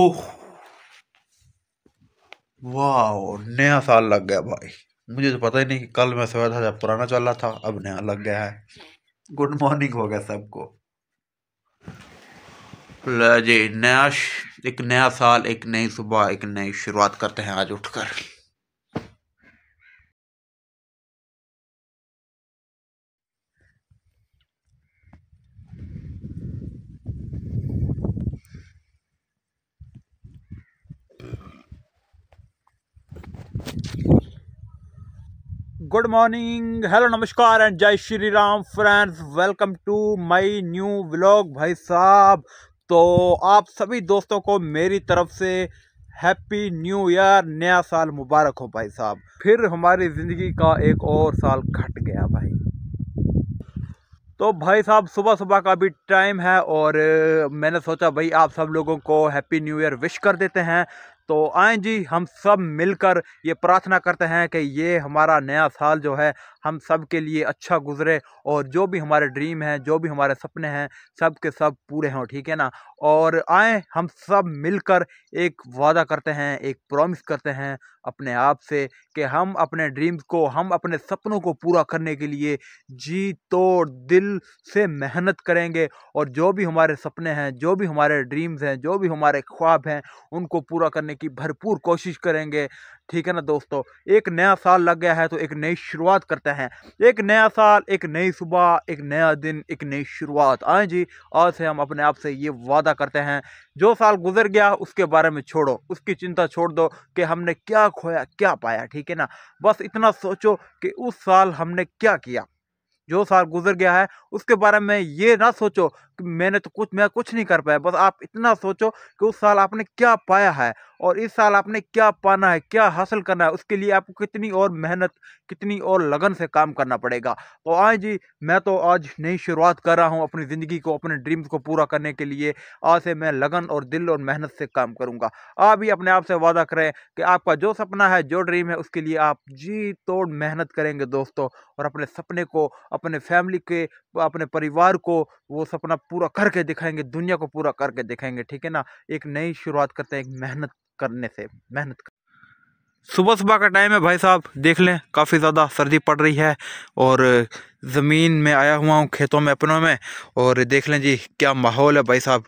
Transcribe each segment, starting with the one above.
ओह वाह नया साल लग गया भाई मुझे तो पता ही नहीं कि कल मैं सोया था जब पुराना चल रहा था अब नया लग गया है गुड मॉर्निंग हो गया सबको जी नया एक नया साल एक नई सुबह एक नई शुरुआत करते हैं आज उठकर गुड मॉर्निंग हेलो नमस्कार एंड जय Shri Ram friends welcome to my new vlog भाई साहब तो आप सभी दोस्तों को मेरी तरफ से हैप्पी न्यू ईयर नया साल मुबारक हो भाई साहब फिर हमारी ज़िंदगी का एक और साल घट गया भाई तो भाई साहब सुबह सुबह का भी टाइम है और मैंने सोचा भाई आप सब लोगों को हैप्पी न्यू ईयर विश कर देते हैं तो आए जी हम सब मिलकर ये प्रार्थना करते हैं कि ये हमारा नया साल जो है हम सब के लिए अच्छा गुजरे और जो भी हमारे ड्रीम हैं जो भी हमारे सपने हैं सब के सब पूरे हों ठीक है ना और आए हम सब मिलकर एक वादा करते हैं एक प्रॉमिस करते हैं अपने आप से कि हम अपने ड्रीम्स को हम अपने सपनों को पूरा करने के लिए जी तोड़ दिल से मेहनत करेंगे और जो भी हमारे सपने हैं जो भी हमारे ड्रीम्स हैं जो भी हमारे ख्वाब हैं उनको पूरा करने करने की भरपूर कोशिश करेंगे ठीक है ना दोस्तों एक नया साल लग गया है तो एक नई शुरुआत करते हैं एक नया साल एक नई सुबह एक नया दिन एक नई शुरुआत आए जी आज से हम अपने आप से ये वादा करते हैं जो साल गुजर गया उसके बारे में छोड़ो उसकी चिंता छोड़ दो कि हमने क्या खोया क्या पाया ठीक है ना बस इतना सोचो कि उस साल हमने क्या किया जो साल गुजर गया है उसके बारे में ये ना सोचो कि मैंने तो कुछ मैं कुछ नहीं कर पाया बस आप इतना सोचो कि उस साल आपने क्या पाया है और इस साल आपने क्या पाना है क्या हासिल करना है उसके लिए आपको कितनी और मेहनत कितनी और लगन से काम करना पड़ेगा तो आज जी मैं तो आज नई शुरुआत कर रहा हूँ अपनी ज़िंदगी को अपने ड्रीम्स को पूरा करने के लिए आज से मैं लगन और दिल और मेहनत से काम करूँगा आप ही अपने आप से वादा करें कि आपका जो सपना है जो ड्रीम है उसके लिए आप जी तोड़ मेहनत करेंगे दोस्तों और अपने सपने को अपने फैमिली के अपने परिवार को वो सपना पूरा करके दिखाएंगे दुनिया को पूरा करके दिखाएंगे ठीक है ना एक नई शुरुआत करते हैं एक मेहनत करने से मेहनत कर सुबह सुबह का टाइम है भाई साहब देख लें काफ़ी ज़्यादा सर्दी पड़ रही है और ज़मीन में आया हुआ हूँ खेतों में अपनों में और देख लें जी क्या माहौल है भाई साहब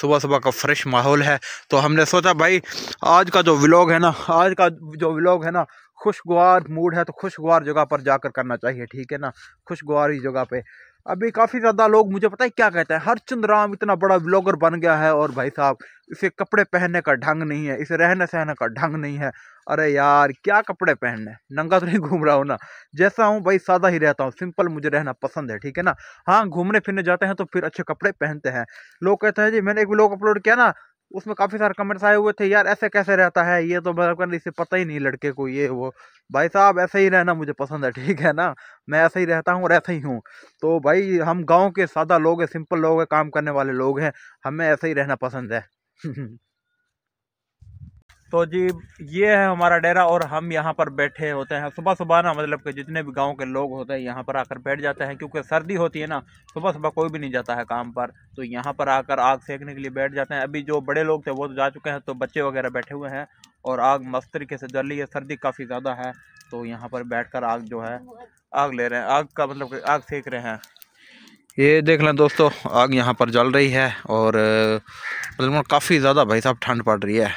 सुबह सुबह का फ्रेश माहौल है तो हमने सोचा भाई आज का जो व्लॉग है ना आज का जो व्लॉग है ना खुशगवार मूड है तो खुशगवार जगह पर जाकर करना चाहिए ठीक है ना खुशगवार ही जगह पे अभी काफ़ी ज़्यादा लोग मुझे पता है क्या कहते हैं हरचंद राम इतना बड़ा ब्लॉगर बन गया है और भाई साहब इसे कपड़े पहनने का ढंग नहीं है इसे रहने सहने का ढंग नहीं है अरे यार क्या कपड़े पहनने नंगा तो नहीं घूम रहा हूँ ना जैसा हूँ भाई सादा ही रहता हूँ सिंपल मुझे रहना पसंद है ठीक है ना हाँ घूमने फिरने जाते हैं तो फिर अच्छे कपड़े पहनते हैं लोग कहते हैं जी मैंने एक ब्लॉग अपलोड किया ना उसमें काफ़ी सारे कमेंट्स आए हुए थे यार ऐसे कैसे रहता है ये तो मतलब इसे पता ही नहीं लड़के को ये वो भाई साहब ऐसे ही रहना मुझे पसंद है ठीक है ना मैं ऐसे ही रहता हूँ और ऐसे ही हूँ तो भाई हम गाँव के सादा लोग हैं सिंपल लोग हैं काम करने वाले लोग हैं हमें ऐसे ही रहना पसंद है तो जी ये है हमारा डेरा और हम यहाँ पर बैठे होते हैं सुबह सुबह ना मतलब कि जितने भी गांव के लोग होते हैं यहाँ पर आकर बैठ जाते हैं क्योंकि सर्दी होती है ना सुबह सुबह कोई भी नहीं जाता है काम पर तो यहाँ पर आकर आग सेकने के लिए बैठ जाते हैं अभी जो बड़े लोग थे वो तो जा चुके हैं तो बच्चे वगैरह बैठे हुए हैं और आग मस्त तरीके से जल रही है सर्दी काफ़ी ज़्यादा है तो यहाँ पर बैठ आग जो है आग ले रहे हैं आग का मतलब आग सेक रहे हैं ये देख लें दोस्तों आग यहाँ पर जल रही है और मतलब काफ़ी ज़्यादा भाई साहब ठंड पड़ रही है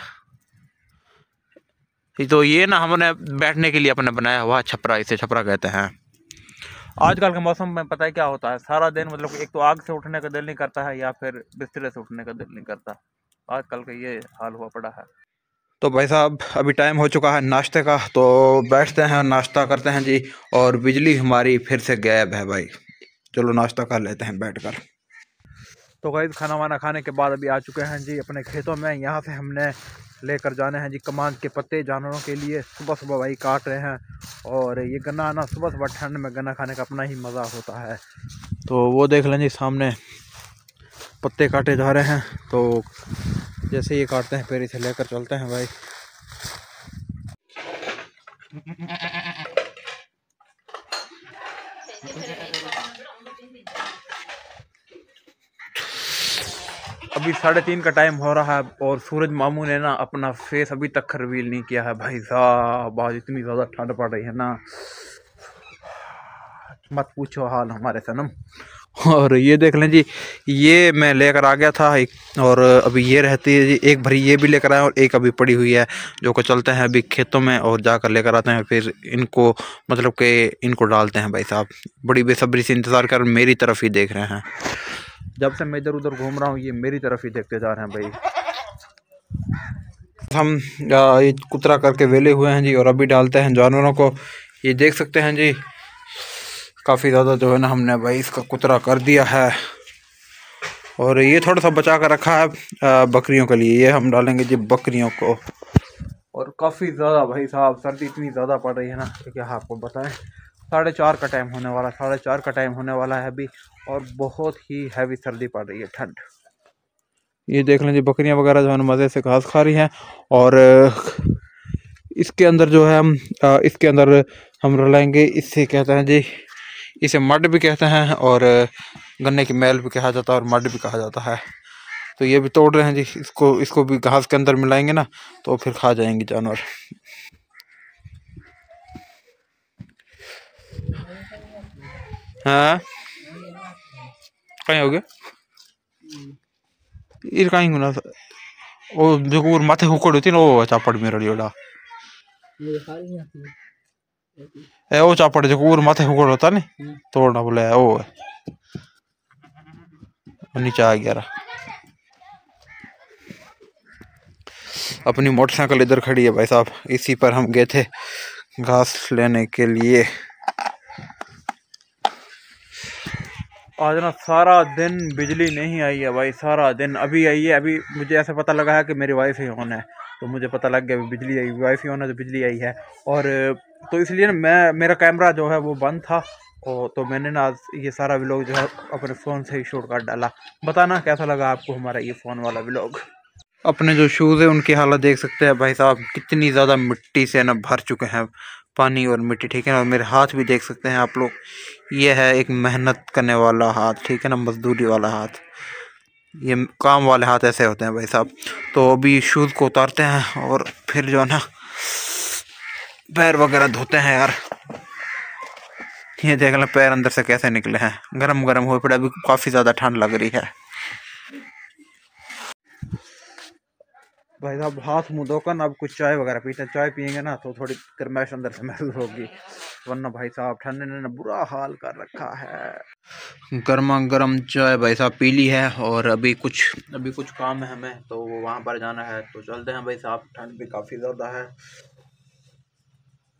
तो ये ना हमने बैठने के लिए अपने बनाया हुआ छपरा इसे छपरा कहते हैं आजकल के मौसम में पता है क्या होता है सारा दिन मतलब एक तो आग से उठने का दिल नहीं करता है या फिर बिस्तरे से उठने का दिल नहीं करता आजकल का ये हाल हुआ पड़ा है तो भाई साहब अभी टाइम हो चुका है नाश्ते का तो बैठते हैं नाश्ता करते हैं जी और बिजली हमारी फिर से गैब है भाई चलो नाश्ता कर लेते हैं बैठ कर तो गई खाना वाना खाने के बाद अभी आ चुके हैं जी अपने खेतों में यहाँ से हमने लेकर जाने हैं जी कमान के पत्ते जानवरों के लिए सुबह सुबह भाई काट रहे हैं और ये गन्ना आना सुबह सुबह ठंड में गन्ना खाने का अपना ही मज़ा होता है तो वो देख लें जी सामने पत्ते काटे जा रहे हैं तो जैसे ये काटते हैं पेड़ से लेकर चलते हैं भाई Thank you. अभी साढ़े तीन का टाइम हो रहा है और सूरज मामू ने ना अपना फेस अभी तक रिवील नहीं किया है भाई साहब आज इतनी ज़्यादा ठंड पड़ रही है ना मत पूछो हाल हमारे सनम और ये देख लें जी ये मैं लेकर आ गया था और अभी ये रहती है जी एक भरी ये भी लेकर आए और एक अभी पड़ी हुई है जो को चलते हैं अभी खेतों में और जाकर लेकर आते हैं फिर इनको मतलब के इनको डालते हैं भाई साहब बड़ी बेसब्री से इंतज़ार कर मेरी तरफ ही देख रहे हैं जब से मैं इधर उधर घूम रहा हूँ ये मेरी तरफ ही देखते जा रहे हैं भाई हम ये कुतरा करके वेले हुए हैं जी और अभी डालते हैं जानवरों को ये देख सकते हैं जी काफ़ी ज़्यादा जो है ना हमने भाई इसका कुतरा कर दिया है और ये थोड़ा सा बचा कर रखा है बकरियों के लिए ये हम डालेंगे जी बकरियों को और काफ़ी ज़्यादा भाई साहब सर्दी इतनी ज़्यादा पड़ रही है ना क्या आपको बताएं साढ़े चार का टाइम होने वाला साढ़े चार का टाइम होने वाला है अभी और बहुत ही हैवी सर्दी पड़ रही है ठंड ये देख लें जी बकरियां वगैरह जो है मज़े से घास खा रही हैं और इसके अंदर जो है हम इसके अंदर हम रलाएंगे इससे कहते हैं जी इसे मड भी कहते हैं और गन्ने की मैल भी कहा जाता है और मड भी कहा जाता है तो ये भी तोड़ रहे हैं जी इसको इसको भी घास के अंदर मिलाएंगे ना तो फिर खा जाएंगे जानवर हाँ। कहीं हो गया इर तो कहीं गुना ओ देखो और माथे हुकड़ होती ना वो चापड़ मेरा लियोड़ा ए ओ चापड़ देखो और माथे हुकड़ होता नहीं हाँ। तोड़ना बोले ओ नीचे आ गया रा अपनी मोटरसाइकिल इधर खड़ी है भाई साहब इसी पर हम गए थे घास लेने के लिए आज ना सारा दिन बिजली नहीं आई है भाई सारा दिन अभी आई है अभी मुझे ऐसा पता लगा है कि मेरी वाइफ ही ऑन है तो मुझे पता लग गया बिजली आई वाइफ ही ऑन है तो बिजली आई है और तो इसलिए ना मैं मेरा कैमरा जो है वो बंद था और तो मैंने ना ये सारा व्लॉग जो है अपने फ़ोन से ही शूट कर डाला बताना कैसा लगा आपको हमारा ये फ़ोन वाला व्लॉग अपने जो शूज़ हैं उनकी हालत देख सकते हैं भाई साहब कितनी ज़्यादा मिट्टी से ना भर चुके हैं पानी और मिट्टी ठीक है ना और मेरे हाथ भी देख सकते हैं आप लोग ये है एक मेहनत करने वाला हाथ ठीक है ना मजदूरी वाला हाथ ये काम वाले हाथ ऐसे होते हैं भाई साहब तो अभी शूज़ को उतारते हैं और फिर जो है ना पैर वगैरह धोते हैं यार ये देख लें पैर अंदर से कैसे निकले हैं गर्म गर्म हो पड़े अभी काफ़ी ज़्यादा ठंड लग रही है भाई साहब हाथ मुँह धोकर अब कुछ चाय वगैरह पीते हैं चाय पियेंगे ना तो थोड़ी गर्मैश अंदर से महसूस होगी वरना भाई साहब ठंड ने ना बुरा हाल कर रखा है गर्मा गर्म चाय भाई साहब पी ली है और अभी कुछ अभी कुछ काम है हमें तो वहाँ पर जाना है तो चलते हैं भाई साहब ठंड भी काफ़ी ज़्यादा है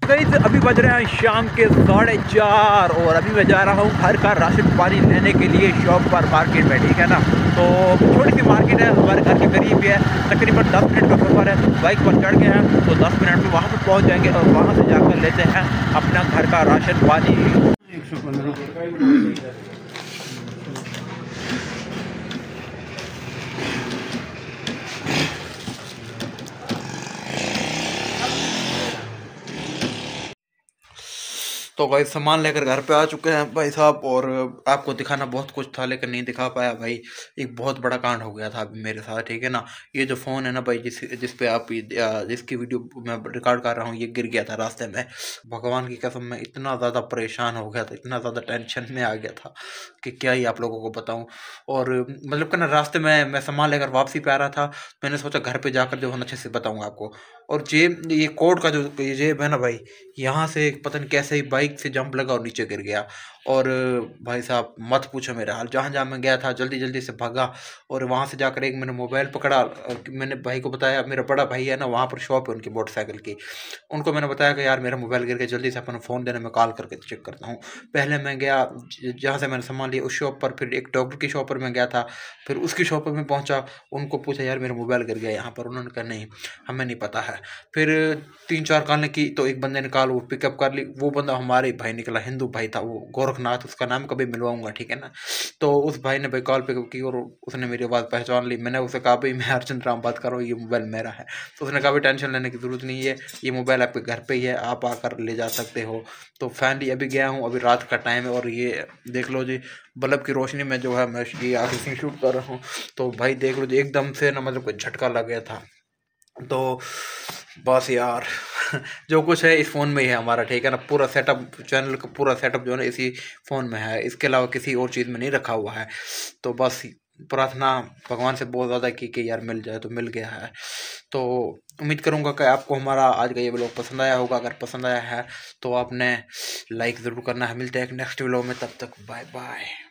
गई अभी बज रहे हैं शाम के साढ़े चार और अभी मैं जा रहा हूँ घर का राशन पानी लेने के लिए शॉप पर मार्केट में ठीक है ना तो छोटी सी मार्केट है हमारे घर के करीब भी है तकरीबन दस मिनट का सफ़र है बाइक पर चढ़ गए हैं तो दस मिनट में वहाँ पर पहुँच जाएंगे और वहाँ से जाकर लेते हैं अपना घर का राशन पानी तो भाई सामान लेकर घर पे आ चुके हैं भाई साहब और आपको दिखाना बहुत कुछ था लेकिन नहीं दिखा पाया भाई एक बहुत बड़ा कांड हो गया था अभी मेरे साथ ठीक है ना ये जो फ़ोन है ना भाई जिस जिस पे आप जिसकी वीडियो मैं रिकॉर्ड कर रहा हूँ ये गिर गया था रास्ते में भगवान की कसम मैं इतना ज़्यादा परेशान हो गया था इतना ज़्यादा टेंशन में आ गया था कि क्या ही आप लोगों को बताऊँ और मतलब क्या ना रास्ते में मैं सामान लेकर वापसी पे आ रहा था मैंने सोचा घर पर जाकर जो है अच्छे से बताऊँगा आपको और जेब ये कोट का जो ये जेब है ना भाई यहाँ से पता नहीं कैसे ही बाइक से जंप लगा और नीचे गिर गया और भाई साहब मत पूछो मेरा हाल जहाँ जहाँ मैं गया था जल्दी जल्दी से भागा और वहाँ से जाकर एक मैंने मोबाइल पकड़ा और मैंने भाई को बताया मेरा बड़ा भाई है ना वहाँ पर शॉप है उनकी मोटरसाइकिल की उनको मैंने बताया कि यार मेरा मोबाइल गिर गया जल्दी से अपना फ़ोन देना मैं कॉल करके चेक करता हूँ पहले मैं गया जहाँ से मैंने सामान लिया उस शॉप पर फिर एक डॉक्टर की शॉप पर मैं गया था फिर उसकी शॉप पर मैं पहुँचा उनको पूछा यार मेरा मोबाइल गिर गया यहाँ पर उन्होंने कहा नहीं हमें नहीं पता है है फिर तीन चार कान ने की तो एक बंदे ने कार वो पिकअप कर ली वो बंदा हमारे भाई निकला हिंदू भाई था वो गोरखनाथ उसका नाम कभी मिलवाऊंगा ठीक है ना तो उस भाई ने भाई कॉल पिकअप की और उसने मेरी आवाज़ पहचान ली मैंने उसे कहा भाई मैं अर्चन राम बात कर रहा हूँ ये मोबाइल मेरा है तो उसने कहा भाई टेंशन लेने की ज़रूरत नहीं है ये मोबाइल आपके घर पर ही है आप आकर ले जा सकते हो तो फैमिली अभी गया हूँ अभी रात का टाइम है और ये देख लो जी बल्ब की रोशनी में जो है मैं ये आगे शूट कर रहा हूँ तो भाई देख लो जी एकदम से ना मतलब कोई झटका लग गया था तो बस यार जो कुछ है इस फ़ोन में ही है हमारा ठीक है ना पूरा सेटअप चैनल का पूरा सेटअप जो है ना इसी फ़ोन में है इसके अलावा किसी और चीज़ में नहीं रखा हुआ है तो बस प्रार्थना भगवान से बहुत ज़्यादा की कि यार मिल जाए तो मिल गया है तो उम्मीद करूँगा कि आपको हमारा आज का ये ब्लॉग पसंद आया होगा अगर पसंद आया है तो आपने लाइक ज़रूर करना है मिलते हैं नेक्स्ट ब्लॉग में तब तक बाय बाय